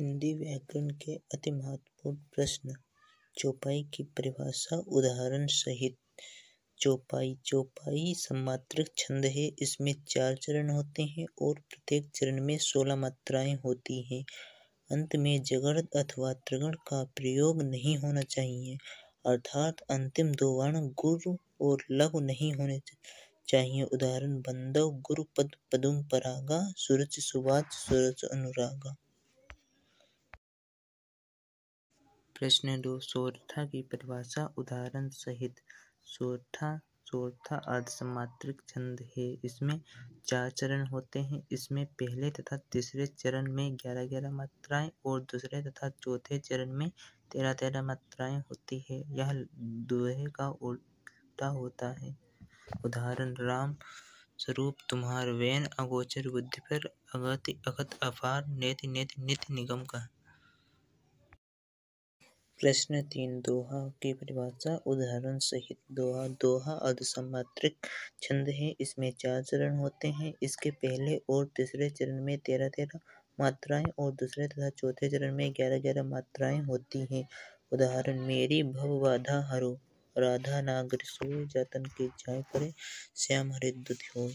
हिंदी व्याकरण के अति महत्वपूर्ण प्रश्न चौपाई की परिभाषा उदाहरण सहित चौपाई चौपाई सम्मात्रक छंद है इसमें चार चरण होते हैं और प्रत्येक चरण में सोलह मात्राएं होती हैं अंत में जगण अथवा त्रिगण का प्रयोग नहीं होना चाहिए अर्थात अंतिम दो वर्ण गुरु और लघु नहीं होने चाहिए उदाहरण बंदव गुरु पद पदुम परागा सूरज सुवाच सूरज अनुरागा प्रश्न दो शोरथा की परिभाषा उदाहरण सहित शोरथा चौथा अर्धसमात्रिक छंद है इसमें चार चरण होते हैं इसमें पहले तथा तीसरे चरण में ग्यारह ग्यारह मात्राएं और दूसरे तथा चौथे चरण में तेरह तेरह मात्राएं होती है यह दोहे का उल्टा होता है उदाहरण राम स्वरूप तुम्हार वेन अगोचर बुद्धि पर अगत अखत अफार नेति नेति नित निगम का प्रश्न तीन दोहा की परिभाषा उदाहरण सहित दोहा दोहा अर्धसमात्रिक छंद है इसमें चार चरण होते हैं इसके पहले और तीसरे चरण में तेरह तेरह मात्राएं और दूसरे तथा चौथे चरण में ग्यारह ग्यारह मात्राएं होती हैं उदाहरण मेरी भव बाधा हरो राधा नागर सो जतन के जाय करे श्याम हरिद्युत हो